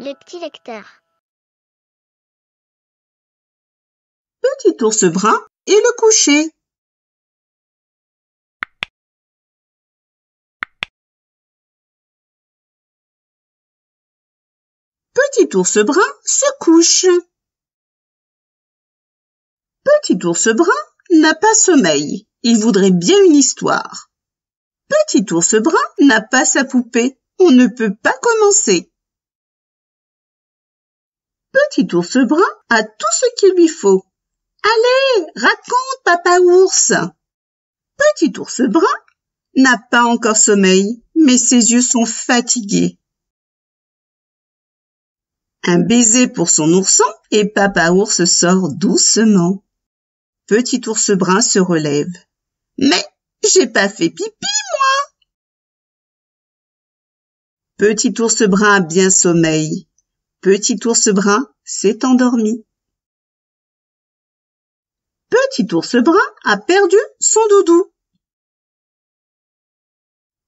Les petits lecteurs. Petit ours brun et le coucher. Petit ours brun se couche. Petit ours brun n'a pas sommeil. Il voudrait bien une histoire. Petit ours brun n'a pas sa poupée. On ne peut pas commencer. Petit ours brun a tout ce qu'il lui faut. Allez, raconte, papa ours. Petit ours brun n'a pas encore sommeil, mais ses yeux sont fatigués. Un baiser pour son ourson et papa ours sort doucement. Petit ours brun se relève. Mais j'ai pas fait pipi, moi. Petit ours brun a bien sommeil. Petit ours brun s'est endormi. Petit ours brun a perdu son doudou.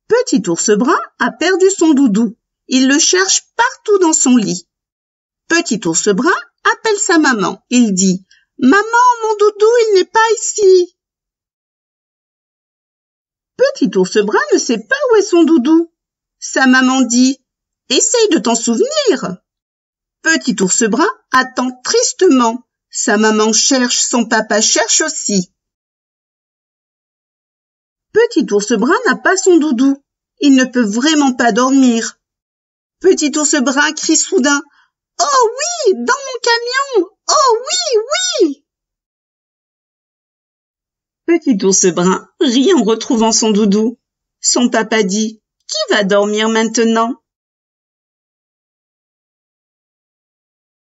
Petit ours brun a perdu son doudou. Il le cherche partout dans son lit. Petit ours brun appelle sa maman. Il dit Maman, mon doudou, il n'est pas ici. Petit ours brun ne sait pas où est son doudou. Sa maman dit Essaye de t'en souvenir. Petit ours brun attend tristement. Sa maman cherche, son papa cherche aussi. Petit ours brun n'a pas son doudou. Il ne peut vraiment pas dormir. Petit ours brun crie soudain. Oh oui, dans mon camion. Oh oui, oui. Petit ours brun rit en retrouvant son doudou. Son papa dit. Qui va dormir maintenant?